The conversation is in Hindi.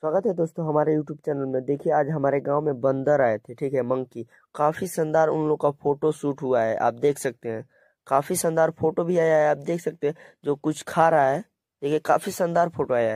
स्वागत है दोस्तों हमारे यूट्यूब चैनल में देखिए आज हमारे गांव में बंदर आए थे ठीक है मंकी काफ़ी शानदार उन लोग का फोटो शूट हुआ है आप देख सकते हैं काफ़ी शानदार फोटो भी आया है आप देख सकते हैं जो कुछ खा रहा है देखिए काफ़ी शानदार फोटो आया है